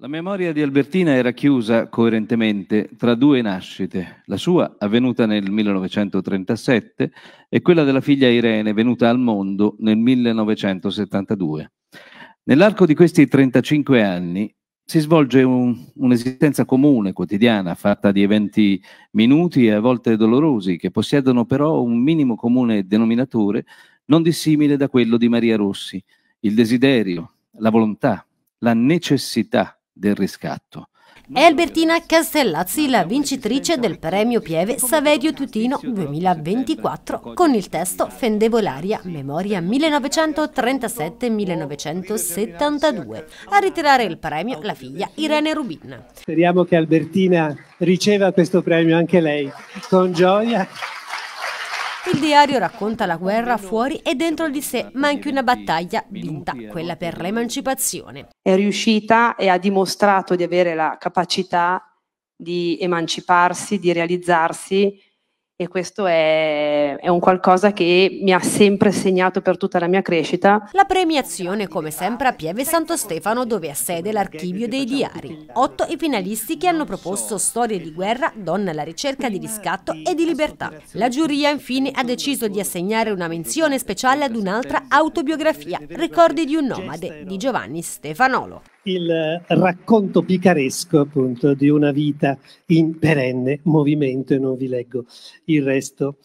La memoria di Albertina era chiusa coerentemente tra due nascite, la sua avvenuta nel 1937 e quella della figlia Irene venuta al mondo nel 1972. Nell'arco di questi 35 anni si svolge un, un'esistenza comune, quotidiana, fatta di eventi minuti e a volte dolorosi, che possiedono però un minimo comune denominatore non dissimile da quello di Maria Rossi, il desiderio, la volontà, la necessità del riscatto. È Albertina Castellazzi, la vincitrice del premio Pieve Saverio Tutino 2024, con il testo Fendevolaria memoria 1937-1972. A ritirare il premio la figlia Irene Rubin. Speriamo che Albertina riceva questo premio anche lei, con gioia. Il diario racconta la guerra fuori e dentro di sé, ma anche una battaglia vinta, quella per l'emancipazione è riuscita e ha dimostrato di avere la capacità di emanciparsi, di realizzarsi e questo è, è, un qualcosa che mi ha sempre segnato per tutta la mia crescita. La premiazione, come sempre, a Pieve Santo Stefano, dove ha sede l'archivio dei diari. Otto i finalisti che hanno proposto storie di guerra, donna alla ricerca di riscatto e di libertà. La giuria, infine, ha deciso di assegnare una menzione speciale ad un'altra autobiografia, Ricordi di un nomade, di Giovanni Stefanolo il racconto picaresco appunto di una vita in perenne movimento e non vi leggo il resto